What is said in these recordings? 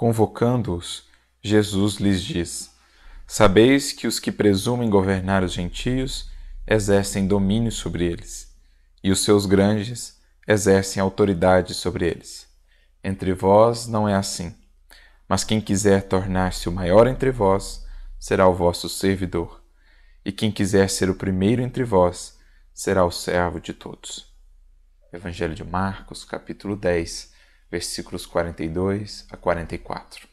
Convocando-os, Jesus lhes diz: Sabeis que os que presumem governar os gentios exercem domínio sobre eles, e os seus grandes exercem autoridade sobre eles. Entre vós não é assim, mas quem quiser tornar-se o maior entre vós será o vosso servidor, e quem quiser ser o primeiro entre vós será o servo de todos. Evangelho de Marcos, capítulo 10 versículos 42 a 44.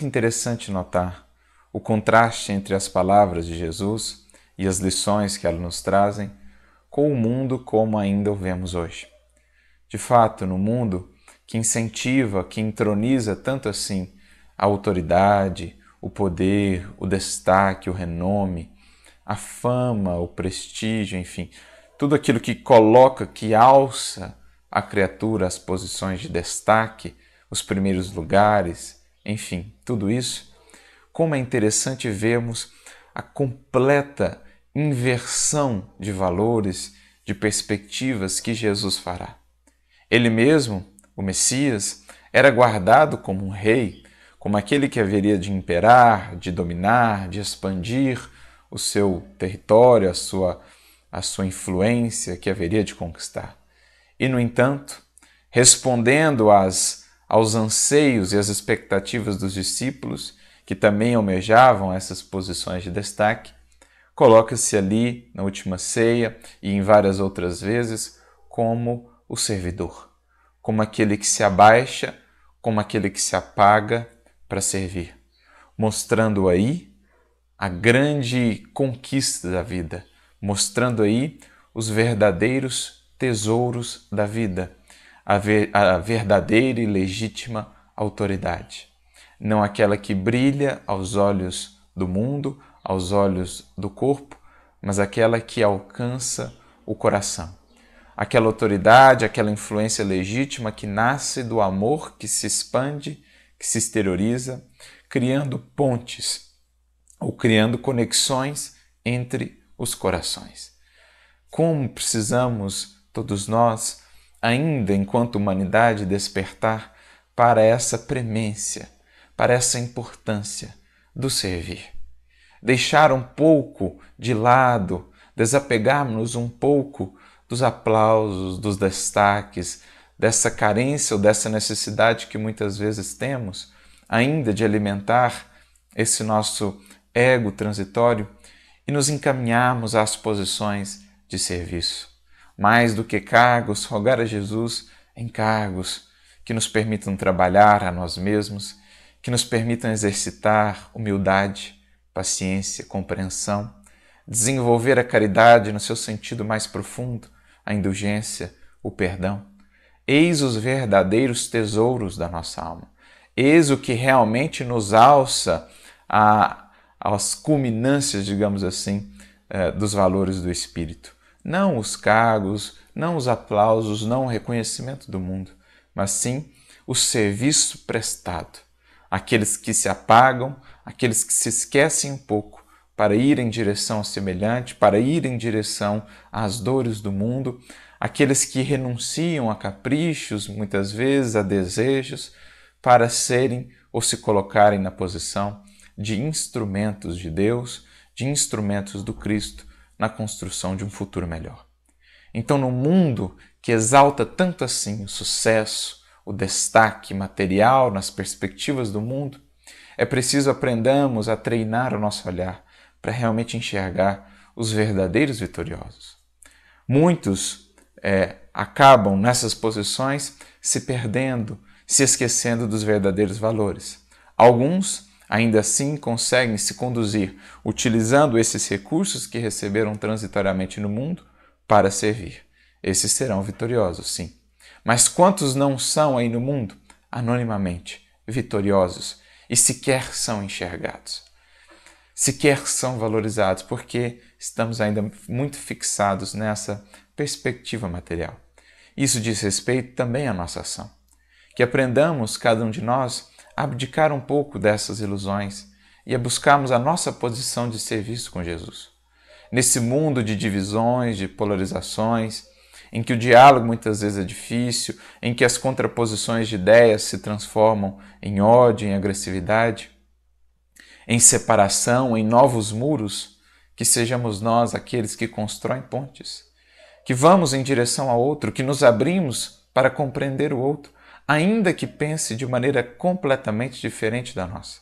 muito interessante notar o contraste entre as palavras de Jesus e as lições que elas nos trazem com o mundo como ainda o vemos hoje. De fato, no mundo que incentiva, que entroniza tanto assim a autoridade, o poder, o destaque, o renome, a fama, o prestígio, enfim, tudo aquilo que coloca, que alça a criatura às posições de destaque, os primeiros lugares, enfim, tudo isso. Como é interessante vermos a completa inversão de valores, de perspectivas que Jesus fará. Ele mesmo, o Messias, era guardado como um rei, como aquele que haveria de imperar, de dominar, de expandir o seu território, a sua, a sua influência que haveria de conquistar. E, no entanto, respondendo às aos anseios e às expectativas dos discípulos, que também almejavam essas posições de destaque, coloca-se ali na última ceia e em várias outras vezes como o servidor, como aquele que se abaixa, como aquele que se apaga para servir, mostrando aí a grande conquista da vida, mostrando aí os verdadeiros tesouros da vida a, ver, a verdadeira e legítima autoridade, não aquela que brilha aos olhos do mundo, aos olhos do corpo, mas aquela que alcança o coração. Aquela autoridade, aquela influência legítima que nasce do amor que se expande, que se exterioriza, criando pontes ou criando conexões entre os corações. Como precisamos, todos nós, ainda enquanto humanidade, despertar para essa premência, para essa importância do servir. Deixar um pouco de lado, desapegarmos um pouco dos aplausos, dos destaques, dessa carência ou dessa necessidade que muitas vezes temos ainda de alimentar esse nosso ego transitório e nos encaminharmos às posições de serviço. Mais do que cargos, rogar a Jesus cargos que nos permitam trabalhar a nós mesmos, que nos permitam exercitar humildade, paciência, compreensão, desenvolver a caridade no seu sentido mais profundo, a indulgência, o perdão. Eis os verdadeiros tesouros da nossa alma. Eis o que realmente nos alça às culminâncias, digamos assim, eh, dos valores do Espírito não os cargos, não os aplausos, não o reconhecimento do mundo, mas sim o serviço prestado. Aqueles que se apagam, aqueles que se esquecem um pouco para ir em direção ao semelhante, para ir em direção às dores do mundo, aqueles que renunciam a caprichos, muitas vezes a desejos, para serem ou se colocarem na posição de instrumentos de Deus, de instrumentos do Cristo, na construção de um futuro melhor. Então, no mundo que exalta tanto assim o sucesso, o destaque material nas perspectivas do mundo, é preciso aprendamos a treinar o nosso olhar para realmente enxergar os verdadeiros vitoriosos. Muitos é, acabam nessas posições se perdendo, se esquecendo dos verdadeiros valores. Alguns ainda assim conseguem se conduzir utilizando esses recursos que receberam transitoriamente no mundo para servir. Esses serão vitoriosos, sim. Mas quantos não são aí no mundo, anonimamente, vitoriosos e sequer são enxergados? Sequer são valorizados porque estamos ainda muito fixados nessa perspectiva material. Isso diz respeito também à nossa ação. Que aprendamos, cada um de nós, abdicar um pouco dessas ilusões e a buscarmos a nossa posição de serviço com Jesus. Nesse mundo de divisões, de polarizações, em que o diálogo muitas vezes é difícil, em que as contraposições de ideias se transformam em ódio, em agressividade, em separação, em novos muros, que sejamos nós aqueles que constroem pontes, que vamos em direção ao outro, que nos abrimos para compreender o outro, ainda que pense de maneira completamente diferente da nossa.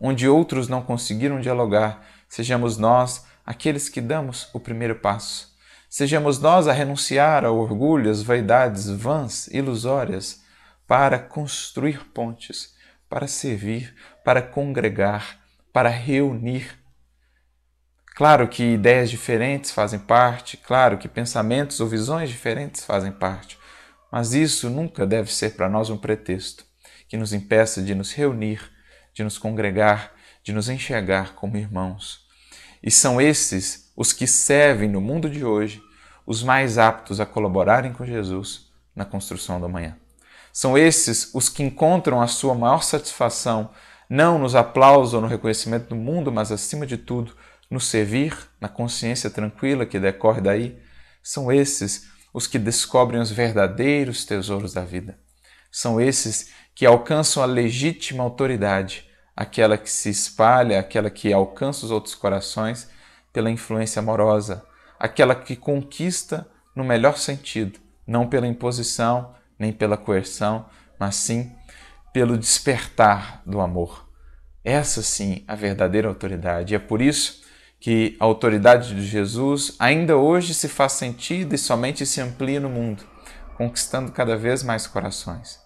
Onde outros não conseguiram dialogar, sejamos nós aqueles que damos o primeiro passo. Sejamos nós a renunciar ao orgulho, às vaidades vãs, ilusórias, para construir pontes, para servir, para congregar, para reunir. Claro que ideias diferentes fazem parte, claro que pensamentos ou visões diferentes fazem parte, mas isso nunca deve ser para nós um pretexto que nos impeça de nos reunir, de nos congregar, de nos enxergar como irmãos. E são esses os que servem no mundo de hoje os mais aptos a colaborarem com Jesus na construção do amanhã. São esses os que encontram a sua maior satisfação não nos aplausos ou no reconhecimento do mundo, mas acima de tudo, no servir, na consciência tranquila que decorre daí. São esses os que descobrem os verdadeiros tesouros da vida. São esses que alcançam a legítima autoridade, aquela que se espalha, aquela que alcança os outros corações pela influência amorosa, aquela que conquista no melhor sentido, não pela imposição, nem pela coerção, mas sim pelo despertar do amor. Essa sim a verdadeira autoridade. E é por isso que a autoridade de Jesus ainda hoje se faz sentido e somente se amplia no mundo, conquistando cada vez mais corações.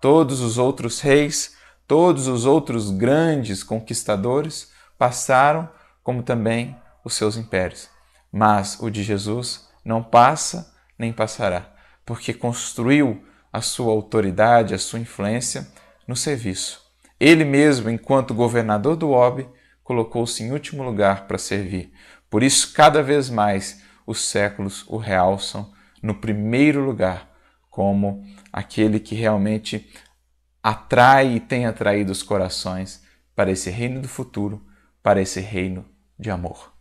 Todos os outros reis, todos os outros grandes conquistadores passaram, como também os seus impérios. Mas o de Jesus não passa nem passará, porque construiu a sua autoridade, a sua influência no serviço. Ele mesmo, enquanto governador do Obi, colocou-se em último lugar para servir. Por isso, cada vez mais, os séculos o realçam no primeiro lugar, como aquele que realmente atrai e tem atraído os corações para esse reino do futuro, para esse reino de amor.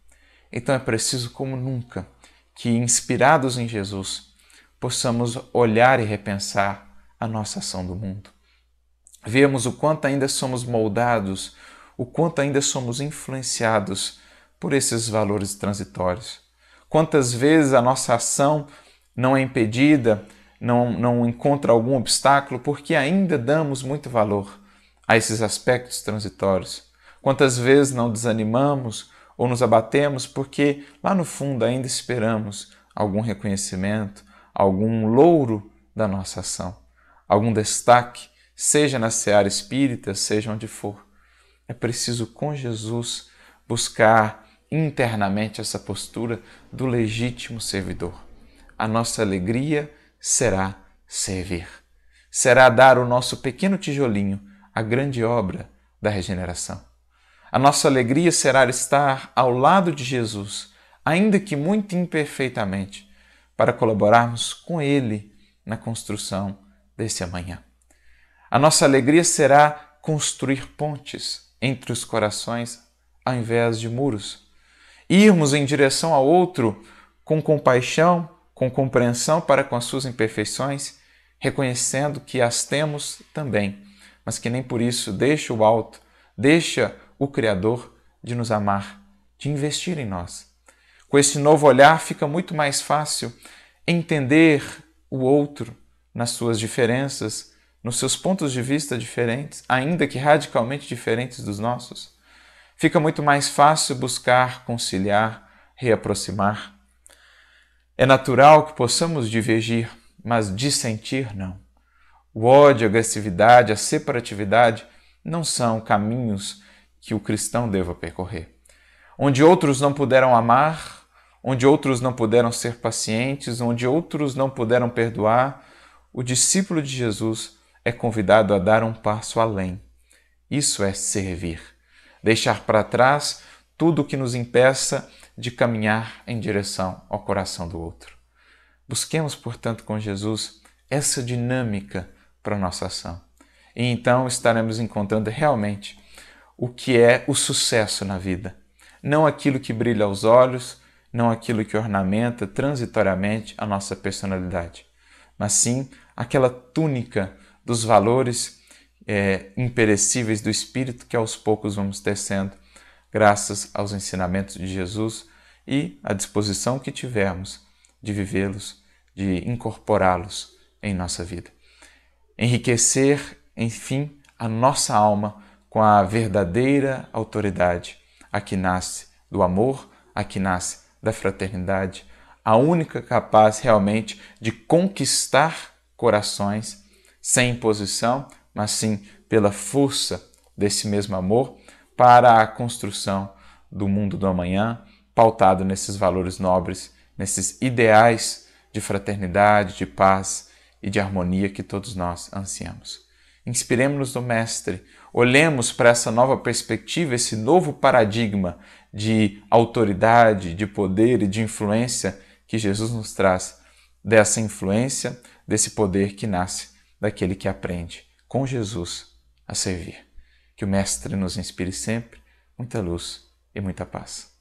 Então é preciso, como nunca, que, inspirados em Jesus, possamos olhar e repensar a nossa ação do mundo. Vemos o quanto ainda somos moldados o quanto ainda somos influenciados por esses valores transitórios. Quantas vezes a nossa ação não é impedida, não, não encontra algum obstáculo, porque ainda damos muito valor a esses aspectos transitórios. Quantas vezes não desanimamos ou nos abatemos porque lá no fundo ainda esperamos algum reconhecimento, algum louro da nossa ação, algum destaque, seja na seara espírita, seja onde for. É preciso, com Jesus, buscar internamente essa postura do legítimo servidor. A nossa alegria será servir, será dar o nosso pequeno tijolinho à grande obra da regeneração. A nossa alegria será estar ao lado de Jesus, ainda que muito imperfeitamente, para colaborarmos com Ele na construção desse amanhã. A nossa alegria será construir pontes, entre os corações ao invés de muros. Irmos em direção ao outro com compaixão, com compreensão para com as suas imperfeições, reconhecendo que as temos também, mas que nem por isso deixa o alto, deixa o Criador de nos amar, de investir em nós. Com esse novo olhar fica muito mais fácil entender o outro nas suas diferenças, nos seus pontos de vista diferentes, ainda que radicalmente diferentes dos nossos, fica muito mais fácil buscar conciliar, reaproximar. É natural que possamos divergir, mas dissentir não. O ódio, a agressividade, a separatividade não são caminhos que o cristão deva percorrer. Onde outros não puderam amar, onde outros não puderam ser pacientes, onde outros não puderam perdoar, o discípulo de Jesus é convidado a dar um passo além. Isso é servir, deixar para trás tudo que nos impeça de caminhar em direção ao coração do outro. Busquemos, portanto, com Jesus essa dinâmica para a nossa ação. E então estaremos encontrando realmente o que é o sucesso na vida. Não aquilo que brilha aos olhos, não aquilo que ornamenta transitoriamente a nossa personalidade, mas sim aquela túnica dos valores é, imperecíveis do Espírito que aos poucos vamos tecendo, graças aos ensinamentos de Jesus e à disposição que tivermos de vivê-los, de incorporá-los em nossa vida. Enriquecer, enfim, a nossa alma com a verdadeira autoridade, a que nasce do amor, a que nasce da fraternidade, a única capaz realmente de conquistar corações sem imposição, mas sim pela força desse mesmo amor para a construção do mundo do amanhã, pautado nesses valores nobres, nesses ideais de fraternidade, de paz e de harmonia que todos nós ansiamos. Inspiremos-nos do Mestre, olhemos para essa nova perspectiva, esse novo paradigma de autoridade, de poder e de influência que Jesus nos traz, dessa influência, desse poder que nasce daquele que aprende com Jesus a servir. Que o Mestre nos inspire sempre, muita luz e muita paz.